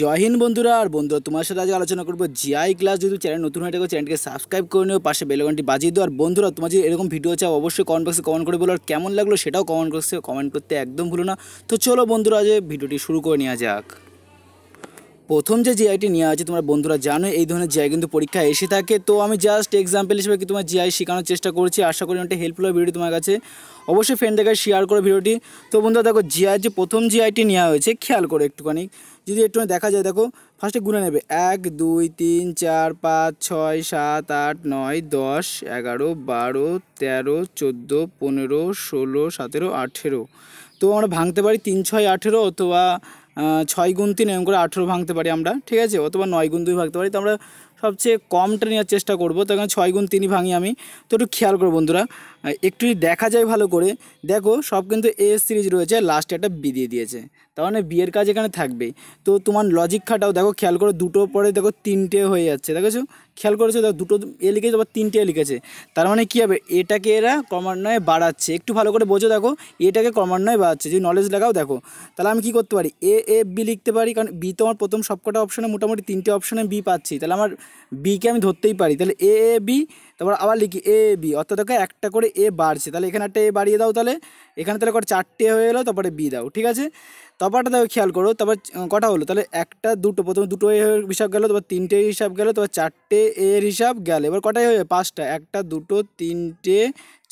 জয় হিন্দ বন্ধুরা আর বন্ধুরা তোমার সাথে আজকে আলোচনা করবো জিআই ক্লাস যদি চ্যানেল নতুন হয়ে থাকে চ্যানেলকে সাবস্ক্রাইব করে নিও পাশে বেলগনটি বাজিয়ে দিও আর বন্ধুরা তোমার যদি এরকম ভিডিও চাও অবশ্যই কমেন্ট বক্সে কমেন্ট করে বলো আর কেমন লাগলো সেটাও কমেন্ট বক্সে কমেন্ট করতে একদম ভুলো না তো চলো বন্ধুরা আজ ভিডিওটি শুরু করে নেওয়া যাক প্রথম যে জিআইটি নেওয়া আছে তোমরা বন্ধুরা জানো এই ধরনের জিআই কিন্তু পরীক্ষা এসে থাকে তো আমি জাস্ট এক্সাম্পল হিসেবে কি তোমার জিআই শেখানোর চেষ্টা করছি আশা করি একটা হেল্পফুল ভিডিও তোমার কাছে অবশ্যই ফ্রেন্ড দেখায় শেয়ার করো ভিডিওটি তো বন্ধুরা দেখো জিআই যে প্রথম জিআইটি নেওয়া হয়েছে খেয়াল করো একটুখানি যদি একটু দেখা যায় দেখো ফার্স্টে গুনে নেবে এক দুই তিন চার পাঁচ ছয় সাত আট নয় দশ এগারো বারো তেরো চোদ্দো পনেরো ষোলো সতেরো আঠেরো তো আমরা ভাঙতে পারি তিন ছয় আঠেরো অথবা ছয় গুণ তিন এরকম করে আঠেরো ভাঙতে পারি আমরা ঠিক আছে অথবা নয় গুণ দুই ভাঙতে পারি তো আমরা সবচেয়ে কমটা নেওয়ার চেষ্টা করবো তো এখানে ছয় গুণ তিনই ভাঙি আমি তো একটু খেয়াল করো বন্ধুরা একটু দেখা যায় ভালো করে দেখো সব কিন্তু এ সিরিজ রয়েছে লাস্টে একটা বি দিয়ে দিয়েছে তার মানে বিয়ের কাজ এখানে থাকবেই তো তোমার লজিক খাটাও দেখো খেয়াল করো দুটো পরে দেখো তিনটে হয়ে যাচ্ছে দেখেছো খেয়াল করেছো দেখো দুটো এ লিখেছে আবার তিনটে লিখেছে তার মানে কী হবে এটাকে এরা ক্রমান্বয়ে বাড়াচ্ছে একটু ভালো করে বোঝো দেখো এটাকে ক্রমান্বয়ে বাড়াচ্ছে যদি নলেজ লাগাও দেখো তাহলে আমি কি করতে পারি এ এ বি লিখতে পারি কারণ বি তো আমার প্রথম সবকটা অপশানে মোটামুটি তিনটে অপশানে বি পাচ্ছি তাহলে আমার বিকে আমি ধরতেই পারি তাহলে এ এ বি তারপর আবার লিখি এ বি অর্থাৎ দেখো একটা করে এ বাড়ছে তাহলে এখানে একটা এ বাড়িয়ে দাও তাহলে এখানে তাহলে কটা চারটে হয়ে গেলো তারপরে বি দাও ঠিক আছে তারপরটা দেখো খেয়াল করো তারপর কটা হলো তাহলে একটা দুটো প্রথমে দুটো এ হিসাব গেলো তারপর তিনটে হিসাব গেলো তারপর চারটে এর হিসাব গেলো এবার কটাই হয়ে পাঁচটা একটা দুটো তিনটে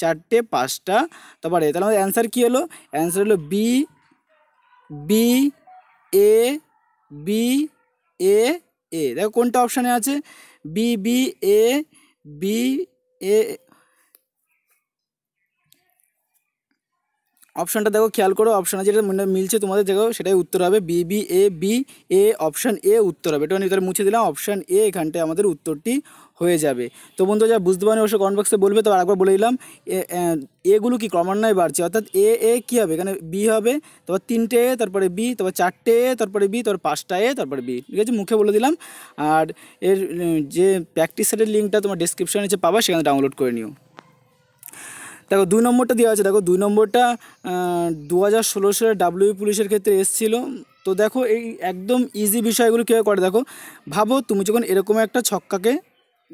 চারটে পাঁচটা তারপরে তাহলে আমাদের অ্যান্সার কী হলো অ্যান্সার হলো B B A B A A দেখো কোনটা অপশানে আছে B B A B A অপশানটা দেখো খেয়াল করো অপশানে যেটা মিলছে তোমাদের দেখো সেটাই উত্তর হবে B B A B A option A উত্তর হবে এটা আমি তাহলে মুছে দিলাম অপশান এ এখানটায় আমাদের উত্তরটি হয়ে যাবে তো বন্ধু যা বুঝতে পারি অবশ্যই কমেন্ট বক্সে বলবে তো আরেকবার বলে দিলাম এগুলো কি ক্রমান্বয়ে বাড়ছে অর্থাৎ এ এ কী হবে এখানে বি হবে তারপর তিনটে তারপরে বি তারপর চারটে তারপরে বি তারপর পাঁচটা এ তারপরে বি ঠিক আছে মুখে বলে দিলাম আর এর যে প্র্যাকটিস সেটের লিঙ্কটা তোমার ডিসক্রিপশানে নিচে পাবা সেখানে ডাউনলোড করে নিও দেখো দুই নম্বরটা দেওয়া আছে দেখো দুই নম্বরটা দু হাজার ষোলো সালে ডাব্লিউ পুলিশের ক্ষেত্রে এসেছিলো তো দেখো এই একদম ইজি বিষয়গুলো কীভাবে করে দেখো ভাবো তুমি যখন এরকম একটা ছক্কাকে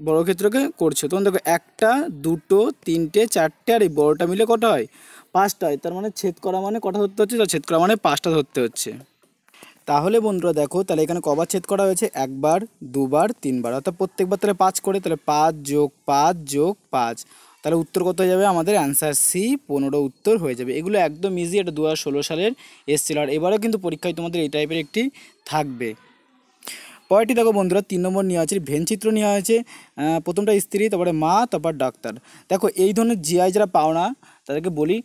বড় ক্ষেত্রকে করছো তখন দেখো একটা দুটো তিনটে চারটে আর এই বড়োটা মিলে কটা হয় পাঁচটা হয় তার মানে ছেদ করা মানে কটা ধরতে হচ্ছে ছেদ করা মানে পাঁচটা ধরতে হচ্ছে তাহলে বন্ধুরা দেখো তাহলে এখানে কবার ছেদ করা হয়েছে একবার দুবার তিনবার অর্থাৎ প্রত্যেকবার তাহলে পাঁচ করে তাহলে পাঁচ যোগ পাঁচ যোগ পাঁচ তাহলে উত্তর কত হয়ে যাবে আমাদের অ্যান্সার সি পনেরো উত্তর হয়ে যাবে এগুলো একদম ইজি এটা দু সালের এসছিল আর এবারেও কিন্তু পরীক্ষায় তোমাদের এই টাইপের একটি থাকবে পরেরটি দেখো বন্ধুরা তিন নম্বর নেওয়া হয়েছে ভেনচিত্র নেওয়া হয়েছে প্রথমটা স্ত্রী তারপরে মা তারপর ডাক্তার দেখো এই ধরনের জিআই যারা পাওনা তাদেরকে বলি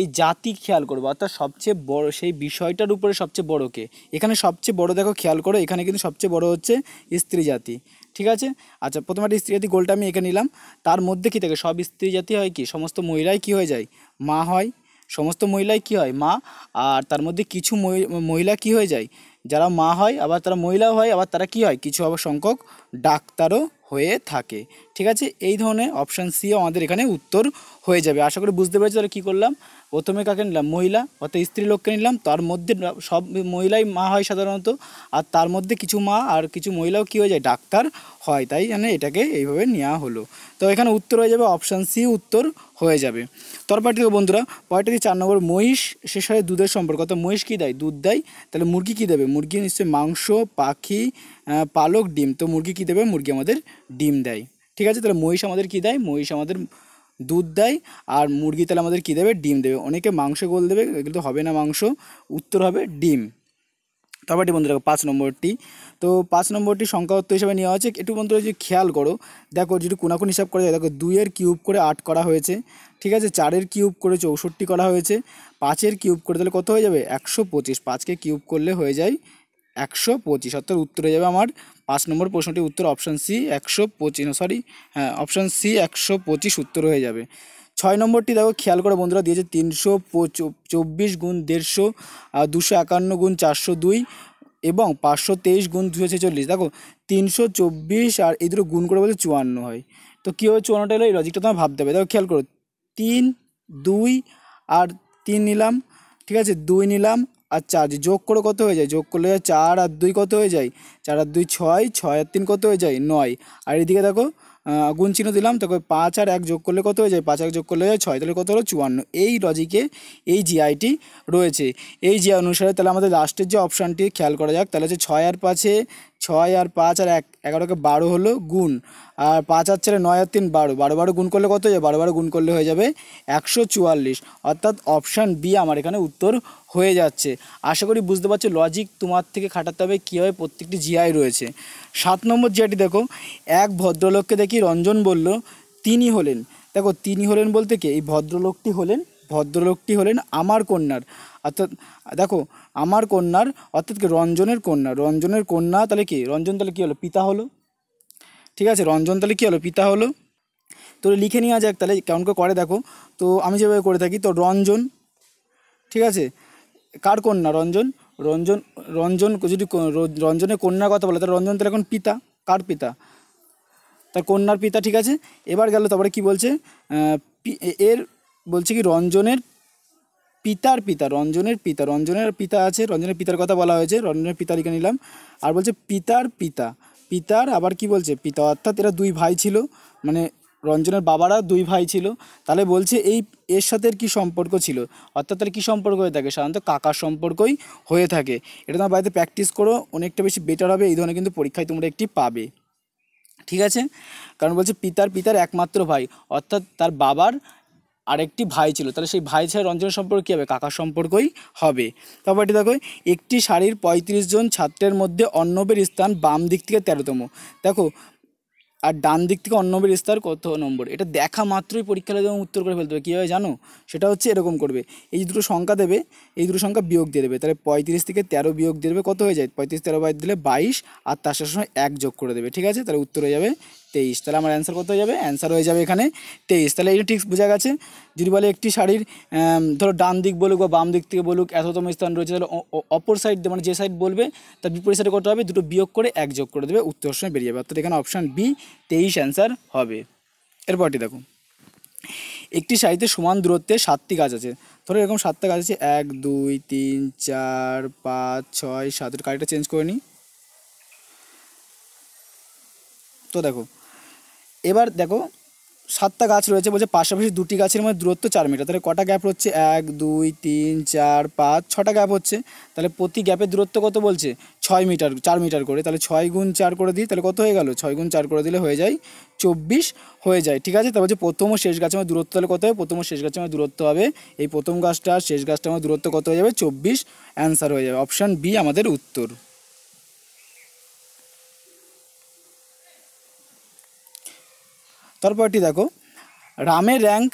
এই জাতি খেয়াল করবো অর্থাৎ সবচেয়ে বড় সেই বিষয়টার উপরে সবচেয়ে বড়কে এখানে সবচেয়ে বড় দেখো খেয়াল করো এখানে কিন্তু সবচেয়ে বড় হচ্ছে স্ত্রী জাতি ঠিক আছে আচ্ছা প্রথমে একটা স্ত্রী জাতি গোলটা আমি এঁকে নিলাম তার মধ্যে কী থাকে সব স্ত্রী জাতি হয় কি সমস্ত মহিলাই কি হয়ে যায় মা হয় সমস্ত মহিলাই কি হয় মা আর তার মধ্যে কিছু মহিলা কি হয়ে যায় যারা মা হয় আবার তারা মহিলাও হয় আবার তারা কি হয় কিছু আবার সংখ্যক ডাক্তারও হয়ে থাকে ঠিক আছে এই ধরনের অপশান সি আমাদের এখানে উত্তর হয়ে যাবে আশা করি বুঝতে পেরেছি তাহলে কী করলাম প্রথমে কাকে নিলাম মহিলা অর্থাৎ স্ত্রী লোককে নিলাম তার মধ্যে সব মহিলাই মা হয় সাধারণত আর তার মধ্যে কিছু মা আর কিছু মহিলাও কী হয়ে যায় ডাক্তার হয় তাই জানে এটাকে এইভাবে নেওয়া হলো তো এখানে উত্তর হয়ে যাবে অপশান সি উত্তর হয়ে যাবে তরপাটি বন্ধুরা পরেরটাকে চার নম্বর মহিষ শেষ হয় দুধের সম্পর্ক অর্থাৎ মহিষ কী দেয় দুধ দেয় তাহলে মুরগি কী দেবে মুরগি নিশ্চয়ই মাংস পাখি পালক ডিম তো মুরগি কী দেবে মুরগি আমাদের ডিম দেয় ঠিক আছে তাহলে মহিষ আমাদের কী দেয় মহিষ আমাদের দুধ দেয় আর মুরগি তাহলে আমাদের কী দেবে ডিম দেবে অনেকে মাংস গোল দেবে কিন্তু হবে না মাংস উত্তর হবে ডিম তারপরটি বন্ধুরা পাঁচ নম্বরটি তো পাঁচ নম্বরটি সংখ্যাত্ব হিসাবে নেওয়া হয়েছে একটু বন্ধুরা যদি খেয়াল করো দেখো যদি কোন হিসাব করা যায় দেখো দুইয়ের কিউব করে আট করা হয়েছে ঠিক আছে চারের কিউব করে চৌষট্টি করা হয়েছে পাঁচের কিউব করে তাহলে কত হয়ে যাবে একশো পঁচিশ পাঁচকে কিউব করলে হয়ে যায় একশো পঁচিশ অর্থাৎ উত্তর হয়ে যাবে আমার পাঁচ নম্বর প্রশ্নটি উত্তর অপশান সি একশো পঁচিশ সরি হ্যাঁ অপশান সি একশো পঁচিশ উত্তর হয়ে যাবে ছয় নম্বরটি দেখো খেয়াল করে বন্ধুরা দিয়েছে তিনশো চব্বিশ গুণ দেড়শো দুশো একান্ন গুণ চারশো দুই এবং পাঁচশো তেইশ গুণ দুশো ছেচল্লিশ দেখো তিনশো চব্বিশ আর এই দুটো গুণ করে বলছে চুয়ান্ন হয় তো কী হবে চুয়ান্নটা এলো এই লজিকটা তোমার ভাবতে হবে দেখো খেয়াল করো তিন দুই আর তিন নিলাম ঠিক আছে দুই নিলাম আর আচ্ছা, চার যোগ করে কত হয়ে যায় যোগ করলে চার আর দুই কত হয়ে যায় চার আর দুই ছয় ছয় আর তিন কত হয়ে যায় নয় আর এদিকে দেখো গুণ চিহ্ন দিলাম তারপর পাঁচ আর এক যোগ করলে কত হয়ে যায় পাঁচ এক যোগ করলে যায় ছয় তাহলে কত হলো চুয়ান্ন এই লজিকে এই জিআইটি রয়েছে এই জিআই অনুসারে তাহলে আমাদের লাস্টের যে অপশানটি খেয়াল করা যাক তাহলে হচ্ছে ছয় আর পাঁচে ছয় আর পাঁচ আর এক এগারোকে বারো হলো গুণ আর পাঁচ আর ছেলে নয় আর তিন বারো বারো বারো গুণ করলে কত হয়ে যাবে বারো বারো গুণ করলে হয়ে যাবে একশো চুয়াল্লিশ অর্থাৎ অপশান বি আমার এখানে উত্তর হয়ে যাচ্ছে আশা করি বুঝতে পারছো লজিক তোমার থেকে খাটাতে হবে কীভাবে প্রত্যেকটি জিআই রয়েছে সাত নম্বর জিআইটি দেখো এক ভদ্রলোককে দেখি রঞ্জন বলল তিনি হলেন দেখো তিনি হলেন বলতে কি এই ভদ্রলোকটি হলেন ভদ্রলোকটি হলেন আমার কন্যার অর্থাৎ দেখো আমার কন্যার অর্থাৎ কি রঞ্জনের কন্যা রঞ্জনের কন্যা তাহলে কি রঞ্জন তাহলে কী হলো পিতা হলো ঠিক আছে রঞ্জন তাহলে কী হলো পিতা হলো তো লিখে নেওয়া যাক তাহলে কেমন করে করে দেখো তো আমি যেভাবে করে থাকি তো রঞ্জন ঠিক আছে কার কন্যা রঞ্জন রঞ্জন রঞ্জন যদি রঞ্জনের কন্যার কথা বলে তাহলে রঞ্জন তাহলে এখন পিতা কার পিতা তার কন্যার পিতা ঠিক আছে এবার গেল তারপরে কি বলছে এর বলছে কি রঞ্জনের পিতার পিতা রঞ্জনের পিতা রঞ্জনের পিতা আছে রঞ্জনের পিতার কথা বলা হয়েছে রঞ্জনের পিতা লিখে নিলাম আর বলছে পিতার পিতা পিতার আবার কি বলছে পিতা অর্থাৎ এরা দুই ভাই ছিল মানে রঞ্জনের বাবারা দুই ভাই ছিল তাহলে বলছে এই এর সাথে কি সম্পর্ক ছিল অর্থাৎ তার কী সম্পর্ক হয়ে থাকে সাধারণত কাকার সম্পর্কই হয়ে থাকে এটা তোমার বাড়িতে প্র্যাকটিস করো অনেকটা বেশি বেটার হবে এই ধরনের কিন্তু পরীক্ষায় তোমরা একটি পাবে ঠিক আছে কারণ বলছে পিতার পিতার একমাত্র ভাই অর্থাৎ তার বাবার আরেকটি ভাই ছিল তাহলে সেই ভাই ছাড়া রঞ্জনের সম্পর্ক কী হবে কাকার সম্পর্কই হবে তারপর এটি দেখো একটি শাড়ির পঁয়ত্রিশ জন ছাত্রের মধ্যে অন্নবের স্থান বাম দিক থেকে তেরোতম দেখো আর ডান দিক থেকে অন্নবের স্থান কত নম্বর এটা দেখা মাত্রই পরীক্ষা যখন উত্তর করে ফেলতে হবে কীভাবে জানো সেটা হচ্ছে এরকম করবে এই দুটো সংখ্যা দেবে এই দুটো সংখ্যা বিয়োগ দিয়ে দেবে তাহলে পঁয়ত্রিশ থেকে তেরো বিয়োগ দিয়ে দেবে কত হয়ে যায় পঁয়ত্রিশ তেরো বাইর দিলে বাইশ আর তার সাথে সময় এক যোগ করে দেবে ঠিক আছে তাহলে উত্তর হয়ে যাবে তেইশ তাহলে আমার অ্যান্সার কত হয়ে যাবে অ্যান্সার হয়ে যাবে এখানে তেইশ তাহলে এটা ঠিক বোঝা গেছে যদি বলে একটি শাড়ির ধরো ডান দিক বলুক বা বাম দিক থেকে বলুক এততম স্থান রয়েছে তাহলে অপর সাইড মানে যে সাইড বলবে তার বিপরীত সাইডে কত হবে দুটো বিয়োগ করে এক যোগ করে দেবে উত্তর সময় বেরিয়ে যাবে অর্থাৎ এখানে অপশান বি তেইশ অ্যান্সার হবে এরপরটি দেখো একটি শাড়িতে সমান দূরত্বে সাতটি গাছ আছে ধরো এরকম সাতটা গাছ আছে এক দুই তিন চার পাঁচ ছয় সাত কাজটা চেঞ্জ করে নিই তো দেখো এবার দেখো সাতটা গাছ রয়েছে বলছে পাশাপাশি দুটি গাছের মধ্যে দূরত্ব চার মিটার তাহলে কটা গ্যাপ হচ্ছে এক দুই তিন চার পাঁচ ছটা গ্যাপ হচ্ছে তাহলে প্রতি গ্যাপের দূরত্ব কত বলছে ছয় মিটার চার মিটার করে তাহলে ছয় গুণ চার করে দিই তাহলে কত হয়ে গেল ছয় গুণ চার করে দিলে হয়ে যায় চব্বিশ হয়ে যায় ঠিক আছে তারপর যে প্রথম ও শেষ গাছের মধ্যে দূরত্ব তাহলে কত হবে প্রথম ও শেষ গাছের মধ্যে দূরত্ব হবে এই প্রথম গাছটা শেষ গাছটার মধ্যে দূরত্ব কত হয়ে যাবে চব্বিশ অ্যান্সার হয়ে যাবে অপশান বি আমাদের উত্তর তারপরটি দেখো রামের র্যাঙ্ক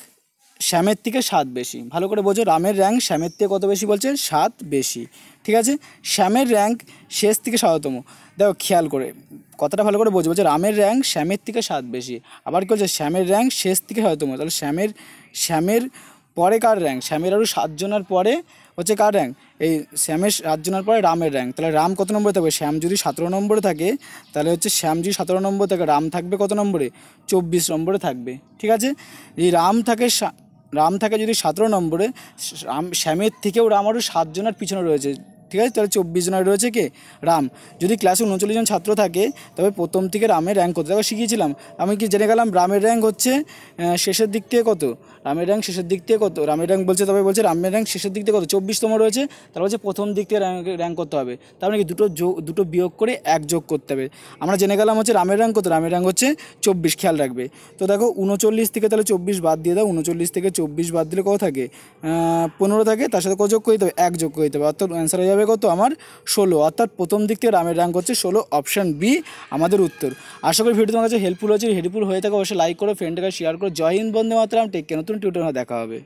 শ্যামের থেকে সাত বেশি ভালো করে বোঝো রামের র্যাঙ্ক শ্যামের থেকে কত বেশি বলছে সাত বেশি ঠিক আছে শ্যামের র্যাঙ্ক শেষ থেকে সততম দেখো খেয়াল করে কথাটা ভালো করে বোঝো বলছে রামের র্যাঙ্ক শ্যামের থেকে সাত বেশি আবার কী বলছে শ্যামের র্যাঙ্ক শেষ থেকে সাততম তাহলে শ্যামের শ্যামের পরে কার র্যাঙ্ক শ্যামের আরও সাতজনের পরে হচ্ছে কার র্যাঙ্ক এই শ্যামের রাজ্যনার পরে রামের র্যাঙ্ক তাহলে রাম কত নম্বরে থাকবে শ্যাম যদি সতেরো নম্বরে থাকে তাহলে হচ্ছে শ্যাম যদি সতেরো নম্বরে থাকে রাম থাকবে কত নম্বরে চব্বিশ নম্বরে থাকবে ঠিক আছে যদি রাম থাকে রাম থাকে যদি সতেরো নম্বরে রাম শ্যামের থেকেও রাম আরও সাতজনের পিছনে রয়েছে ঠিক আছে তাহলে চব্বিশ জনের রয়েছে কে রাম যদি ক্লাসে উনচল্লিশ জন ছাত্র থাকে তবে প্রথম থেকে রামের র্যাঙ্ক কত দেখো শিখিয়েছিলাম আমি কি জেনে গেলাম রামের র্যাঙ্ক হচ্ছে শেষের দিক থেকে কত রামের র্যাঙ্ক শেষের দিক থেকে কত রামের র্যাঙ্ক বলছে তবে বলছে রামের র্যাঙ্ক শেষের দিক থেকে কত চব্বিশতম রয়েছে তারপর হচ্ছে প্রথম দিক থেকে র্যাঙ্ক র্যাঙ্ক করতে হবে তার মানে কি দুটো যোগ দুটো বিয়োগ করে এক যোগ করতে হবে আমরা জেনে গেলাম হচ্ছে রামের র্যাঙ্ক কত রামের র্যাঙ্ক হচ্ছে চব্বিশ খেয়াল রাখবে তো দেখো উনচল্লিশ থেকে তাহলে চব্বিশ বাদ দিয়ে দাও উনচল্লিশ থেকে চব্বিশ বাদ দিলে কত থাকে পনেরো থাকে তার সাথে কত যোগ করে দিতে হবে এক যোগ করে দিতে হবে অর্থাৎ অ্যান্সার হয়ে যাবে হবে কত আমার ষোলো অর্থাৎ প্রথম দিক থেকে রামের র্যাঙ্ক হচ্ছে ষোলো অপশান বি আমাদের উত্তর আশা করি ভিডিও তোমার কাছে হেল্পফুল হয়েছে হেল্পফুল হয়ে থাকে অবশ্যই লাইক করো ফ্রেন্ডকে শেয়ার করো জয় হিন্দ বন্ধে মাত্রাম টেক নতুন টিউটোরিয়াল দেখা হবে